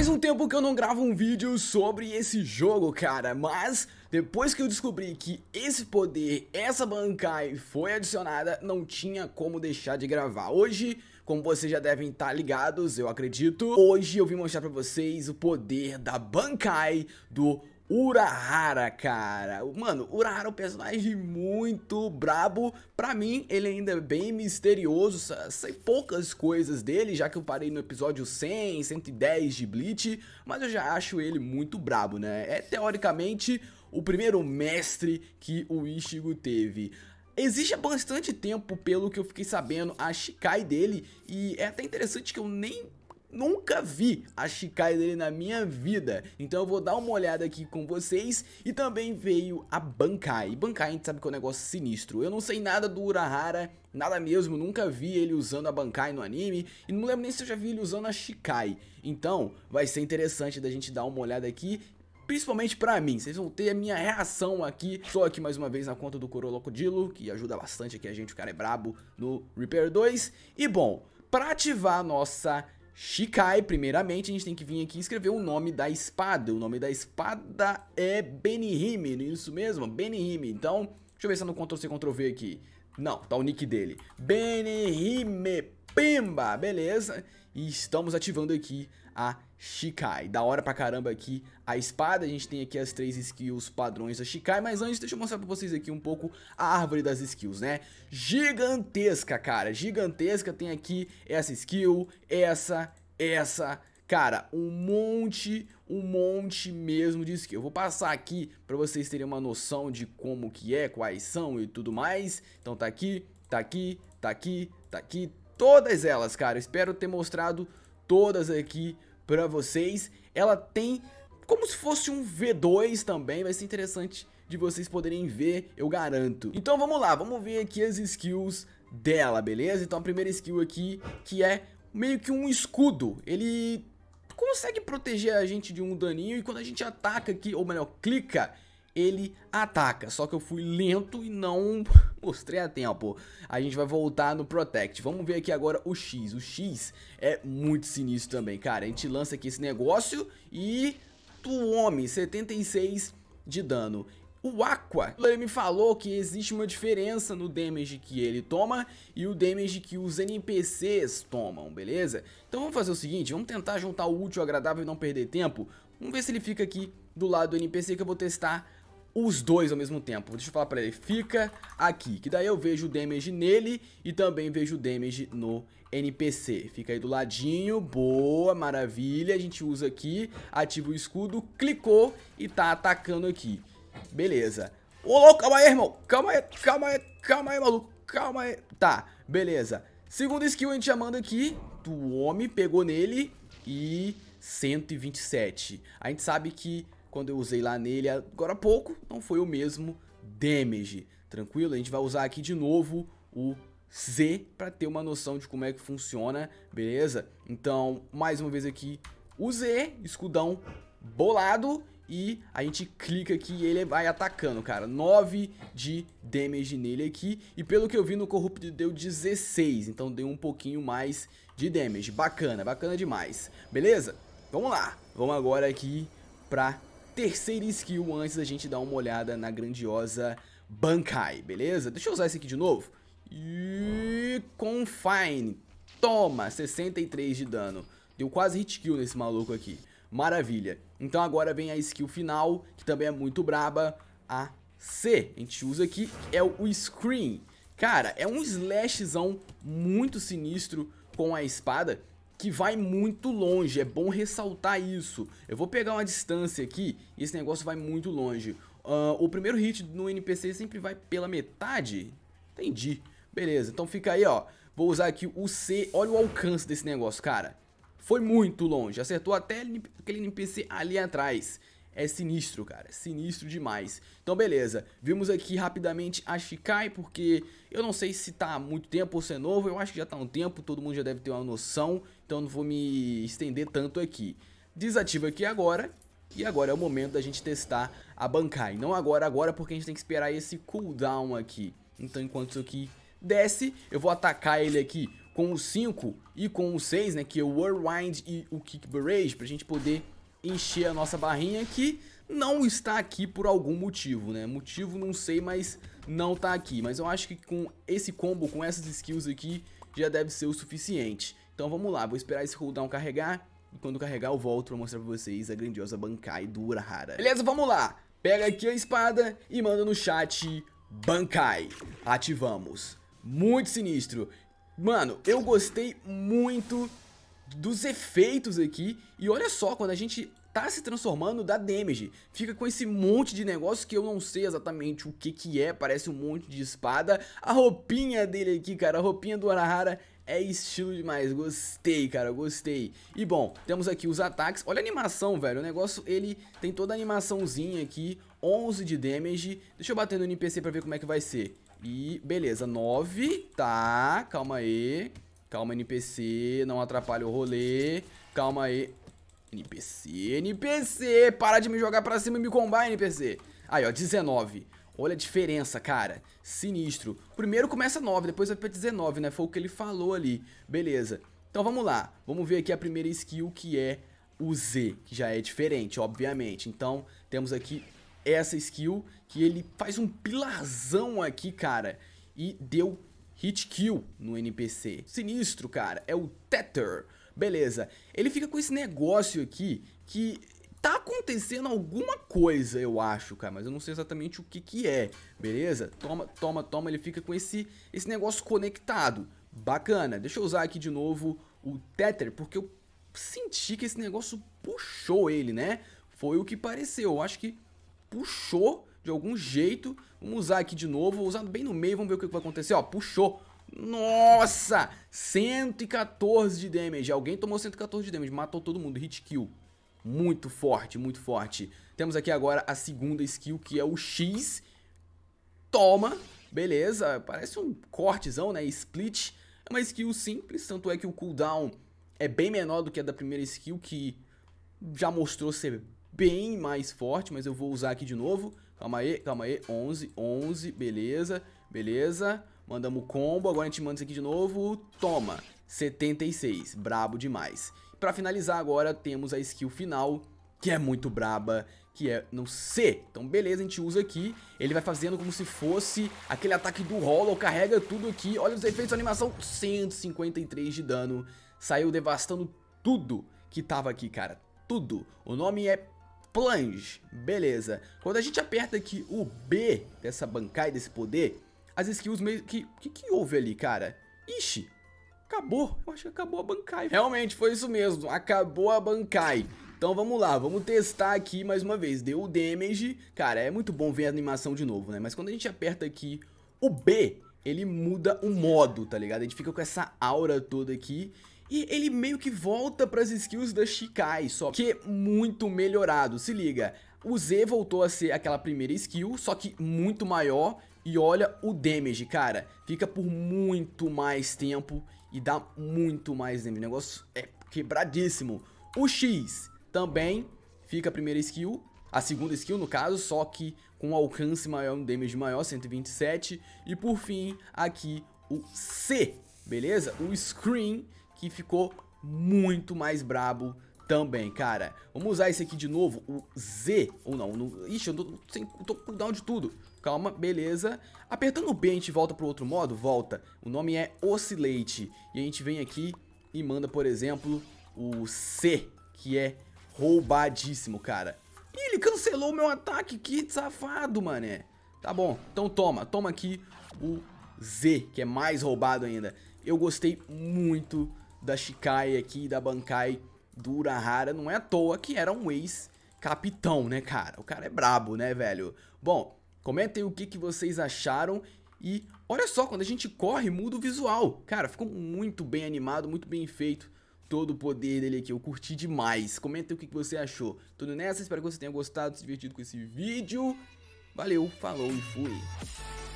Faz um tempo que eu não gravo um vídeo sobre esse jogo, cara, mas depois que eu descobri que esse poder, essa Bankai foi adicionada, não tinha como deixar de gravar. Hoje, como vocês já devem estar tá ligados, eu acredito, hoje eu vim mostrar pra vocês o poder da Bankai do Urahara, cara. Mano, Urahara é um personagem muito brabo. Pra mim, ele ainda é bem misterioso. Sei poucas coisas dele, já que eu parei no episódio 100, 110 de Bleach. Mas eu já acho ele muito brabo, né? É, teoricamente, o primeiro mestre que o Ishigo teve. Existe há bastante tempo, pelo que eu fiquei sabendo, a Shikai dele. E é até interessante que eu nem nunca vi a Shikai dele na minha vida. Então eu vou dar uma olhada aqui com vocês. E também veio a Bankai. Bankai a gente sabe que é um negócio sinistro. Eu não sei nada do Urahara, nada mesmo. Nunca vi ele usando a Bankai no anime. E não lembro nem se eu já vi ele usando a Shikai. Então vai ser interessante da gente dar uma olhada aqui principalmente pra mim. Vocês vão ter a minha reação aqui. Estou aqui mais uma vez na conta do Corolocodilo, que ajuda bastante aqui a gente, o cara é brabo, no Repair 2. E bom, pra ativar a nossa Shikai, primeiramente, a gente tem que vir aqui e escrever o nome da espada. O nome da espada é Benihime, é isso mesmo, Benihime. Então, deixa eu ver se eu não Ctrl-C, Ctrl-V aqui. Não, tá o nick dele. Benihime Pimba, beleza. E estamos ativando aqui a Shikai. Da hora pra caramba aqui a espada. A gente tem aqui as três skills padrões da Shikai. Mas antes, deixa eu mostrar pra vocês aqui um pouco a árvore das skills, né? Gigantesca, cara. Gigantesca. Tem aqui essa skill, essa, essa... Cara, um monte, um monte mesmo de skill. Eu vou passar aqui pra vocês terem uma noção de como que é, quais são e tudo mais. Então tá aqui, tá aqui, tá aqui, tá aqui, todas elas, cara. Espero ter mostrado todas aqui pra vocês. Ela tem como se fosse um V2 também, vai ser interessante de vocês poderem ver, eu garanto. Então vamos lá, vamos ver aqui as skills dela, beleza? Então a primeira skill aqui, que é meio que um escudo. Ele consegue proteger a gente de um daninho e quando a gente ataca aqui, ou melhor, clica ele ataca. Só que eu fui lento e não mostrei a tempo. A gente vai voltar no Protect. Vamos ver aqui agora o X. O X é muito sinistro também, cara. A gente lança aqui esse negócio e... Tu homem, 76 de dano. O Aqua, ele me falou que existe uma diferença no damage que ele toma e o damage que os NPCs tomam, beleza? Então vamos fazer o seguinte, vamos tentar juntar o útil ao agradável e não perder tempo. Vamos ver se ele fica aqui do lado do NPC que eu vou testar os dois ao mesmo tempo. Deixa eu falar pra ele, fica aqui, que daí eu vejo o damage nele e também vejo o damage no NPC. Fica aí do ladinho, boa, maravilha, a gente usa aqui, ativa o escudo, clicou e tá atacando aqui. Beleza. Ô, calma aí, irmão, calma aí, calma aí, calma aí, maluco, calma aí. Tá, beleza. Segunda skill a gente já manda aqui, do homem, pegou nele e 127. A gente sabe que quando eu usei lá nele agora há pouco, não foi o mesmo damage, tranquilo? A gente vai usar aqui de novo o Z para ter uma noção de como é que funciona, beleza? Então, mais uma vez aqui, o Z, escudão bolado e a gente clica aqui e ele vai atacando, cara. 9 de damage nele aqui e pelo que eu vi no Corrupt deu 16, então deu um pouquinho mais de damage. Bacana, bacana demais, beleza? Vamos lá, vamos agora aqui pra terceira skill antes da gente dar uma olhada na grandiosa Bankai, beleza? Deixa eu usar esse aqui de novo. E Confine. Toma, 63 de dano. Deu quase hit kill nesse maluco aqui. Maravilha. Então agora vem a skill final, que também é muito braba, a C. A gente usa aqui, é o Screen. Cara, é um slashzão muito sinistro com a espada que vai muito longe, é bom ressaltar isso. Eu vou pegar uma distância aqui e esse negócio vai muito longe. Uh, o primeiro hit no NPC sempre vai pela metade? Entendi. Beleza, então fica aí, ó. Vou usar aqui o C. Olha o alcance desse negócio, cara. Foi muito longe. Acertou até aquele NPC ali atrás é sinistro, cara. É sinistro demais. Então, beleza. Vimos aqui rapidamente a Shikai, porque eu não sei se tá há muito tempo ou se é novo. Eu acho que já tá há um tempo, todo mundo já deve ter uma noção. Então, não vou me estender tanto aqui. Desativa aqui agora. E agora é o momento da gente testar a Bankai. Não agora, agora, porque a gente tem que esperar esse cooldown aqui. Então, enquanto isso aqui desce, eu vou atacar ele aqui com o 5 e com o 6, né? Que é o Whirlwind e o Kick Barrage, pra gente poder encher a nossa barrinha que não está aqui por algum motivo, né? Motivo não sei, mas não tá aqui. Mas eu acho que com esse combo, com essas skills aqui, já deve ser o suficiente. Então vamos lá, vou esperar esse cooldown carregar. E quando carregar eu volto pra mostrar pra vocês a grandiosa Bankai do rara. Beleza, vamos lá. Pega aqui a espada e manda no chat Bankai. Ativamos. Muito sinistro. Mano, eu gostei muito dos efeitos aqui. E olha só, quando a gente tá se transformando, dá damage. Fica com esse monte de negócio que eu não sei exatamente o que que é, parece um monte de espada. A roupinha dele aqui, cara, a roupinha do Arahara é estilo demais, gostei, cara, gostei. E bom, temos aqui os ataques, olha a animação, velho, o negócio, ele tem toda a animaçãozinha aqui, 11 de damage. Deixa eu bater no NPC pra ver como é que vai ser. E beleza, 9, tá, calma aí. Calma, NPC, não atrapalha o rolê. Calma aí. NPC, NPC, para de me jogar pra cima e me combar, NPC. Aí, ó, 19. Olha a diferença, cara. Sinistro. Primeiro começa 9, depois vai pra 19, né? Foi o que ele falou ali. Beleza. Então vamos lá. Vamos ver aqui a primeira skill que é o Z, que já é diferente, obviamente. Então temos aqui essa skill que ele faz um pilarzão aqui, cara. E deu Hit kill no NPC. Sinistro, cara. É o Tether. Beleza. Ele fica com esse negócio aqui que tá acontecendo alguma coisa, eu acho, cara, mas eu não sei exatamente o que que é, beleza? Toma, toma, toma, ele fica com esse, esse negócio conectado, bacana. Deixa eu usar aqui de novo o Tether, porque eu senti que esse negócio puxou ele, né? Foi o que pareceu, eu acho que puxou de algum jeito. Vamos usar aqui de novo, vou usar bem no meio, vamos ver o que vai acontecer. Ó, puxou. Nossa! 114 de damage. Alguém tomou 114 de damage, matou todo mundo. Hit kill. Muito forte, muito forte. Temos aqui agora a segunda skill, que é o X. Toma. Beleza, parece um cortezão, né? Split. É uma skill simples, tanto é que o cooldown é bem menor do que a da primeira skill, que já mostrou ser bem mais forte, mas eu vou usar aqui de novo. Calma aí, calma aí. 11, 11. Beleza, beleza. Mandamos combo. Agora a gente manda isso aqui de novo. Toma. 76. Brabo demais. Pra finalizar agora, temos a skill final, que é muito braba, que é não C. Então, beleza, a gente usa aqui. Ele vai fazendo como se fosse aquele ataque do Hollow, carrega tudo aqui. Olha os efeitos da animação, 153 de dano. Saiu devastando tudo que tava aqui, cara. Tudo. O nome é Plunge, beleza. Quando a gente aperta aqui o B dessa bancada, desse poder, as skills meio que... O que, que houve ali, cara? Ixi, acabou. Eu acho que acabou a bancai. Realmente, foi isso mesmo. Acabou a bancai. Então vamos lá, vamos testar aqui mais uma vez. Deu o damage. Cara, é muito bom ver a animação de novo, né? Mas quando a gente aperta aqui o B, ele muda o modo, tá ligado? A gente fica com essa aura toda aqui. E ele meio que volta para as skills da Shikai, só que muito melhorado, se liga. O Z voltou a ser aquela primeira skill, só que muito maior. E olha o damage, cara. Fica por muito mais tempo e dá muito mais damage. O negócio é quebradíssimo. O X também fica a primeira skill, a segunda skill no caso, só que com alcance maior, um damage maior, 127. E por fim, aqui o C, beleza? O Screen, que ficou muito mais brabo também, cara. Vamos usar esse aqui de novo, o Z, ou não, no, ixi, eu tô, sem, tô com de tudo. Calma, beleza. Apertando o B a gente volta pro outro modo? Volta. O nome é Oscillate. E a gente vem aqui e manda, por exemplo, o C, que é roubadíssimo, cara. Ih, ele cancelou o meu ataque, que safado, mané. Tá bom, então toma, toma aqui o Z, que é mais roubado ainda. Eu gostei muito da Shikai aqui, da Bankai do Urahara, não é à toa que era um ex-capitão, né, cara? O cara é brabo, né, velho? Bom, comentem o que, que vocês acharam e olha só, quando a gente corre, muda o visual. Cara, ficou muito bem animado, muito bem feito todo o poder dele aqui. Eu curti demais. Comentem o que, que você achou. Tudo nessa, espero que você tenha gostado, se divertido com esse vídeo. Valeu, falou e fui.